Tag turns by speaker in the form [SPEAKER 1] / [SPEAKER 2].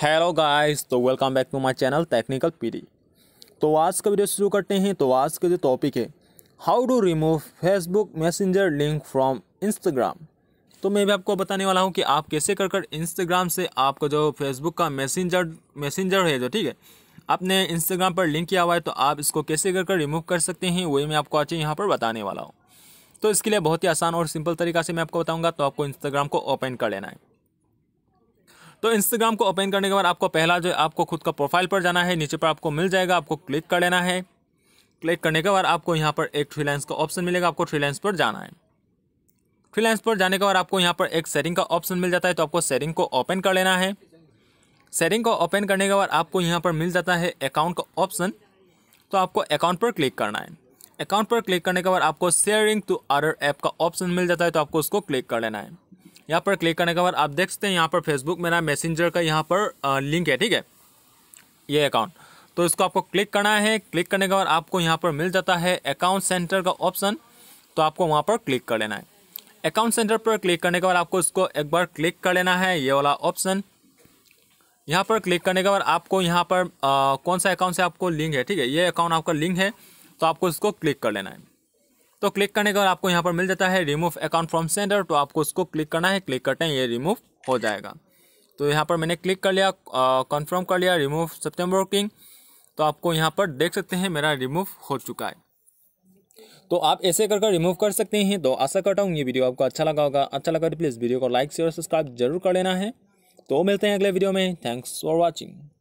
[SPEAKER 1] hello guys तो welcome back to my channel technical PD तो आज का वीडियो शुरू करते हैं तो आज का जो टॉपिक है how to remove Facebook Messenger link from Instagram तो मैं भी आपको बताने वाला हूं कि आप कैसे कर कर इंस्टाग्राम से आपका जो फेसबुक का मैसेंजर मैसेंजर है जो ठीक है आपने इंस्टाग्राम पर लिंक किया हुआ है तो आप इसको कैसे कर कर रिमूव कर सकते हैं वही मैं आपको आज यहाँ पर बताने वाला हूँ तो इसके लिए बहुत ही आसान और सिंपल तरीका से मैं आपको बताऊँगा तो आपको इंस्टाग्राम को ओपन कर लेना है तो इंस्टाग्राम को ओपन करने के बाद आपको पहला जो आपको खुद का प्रोफाइल पर जाना है नीचे पर आपको मिल जाएगा आपको क्लिक कर लेना है क्लिक करने के बाद आपको यहाँ पर एक फ्रीलांस का ऑप्शन मिलेगा आपको फ्रीलांस पर जाना है फ्रीलांस पर जाने के बाद आपको यहाँ पर एक सेटिंग का ऑप्शन मिल जाता है तो आपको सेटिंग को ओपन कर लेना है सेटिंग को ओपन करने के बाद आपको यहाँ पर मिल जाता है अकाउंट का ऑप्शन तो आपको अकाउंट पर क्लिक करना है अकाउंट पर क्लिक करने के बाद आपको शेयरिंग टू अदर ऐप का ऑप्शन मिल जाता है तो आपको उसको क्लिक कर लेना है यहाँ पर क्लिक करने के बाद आप देख सकते हैं यहाँ पर फेसबुक मेरा मैसेंजर का यहाँ पर लिंक है ठीक है ये अकाउंट तो इसको आपको क्लिक करना है क्लिक करने के बाद आपको यहाँ पर मिल जाता है अकाउंट सेंटर का ऑप्शन तो आपको वहाँ पर क्लिक कर लेना है अकाउंट सेंटर पर क्लिक करने के बाद आपको इसको एक बार क्लिक कर लेना है ये वाला ऑप्शन यहाँ पर क्लिक करने के बाद आपको यहाँ पर आ, कौन सा अकाउंट से आपको लिंक है ठीक है ये अकाउंट आपका लिंक है तो आपको इसको क्लिक कर लेना है तो क्लिक करने के बाद आपको यहाँ पर मिल जाता है रिमूव अकाउंट फ्रॉम सेंडर तो आपको उसको क्लिक करना है क्लिक करते हैं ये रिमूव हो जाएगा तो यहाँ पर मैंने क्लिक कर लिया कन्फर्म कर लिया रिमूव सेप्टेम्बर किंग तो आपको यहाँ पर देख सकते हैं मेरा रिमूव हो चुका है तो आप ऐसे कर कर रिमूव कर सकते हैं तो आशा करता हूँ ये वीडियो आपको अच्छा लगा होगा अच्छा लगा तो प्लीज़ वीडियो को लाइक शेयर सब्सक्राइब जरूर कर लेना है तो मिलते हैं अगले वीडियो में थैंक्स फॉर वॉचिंग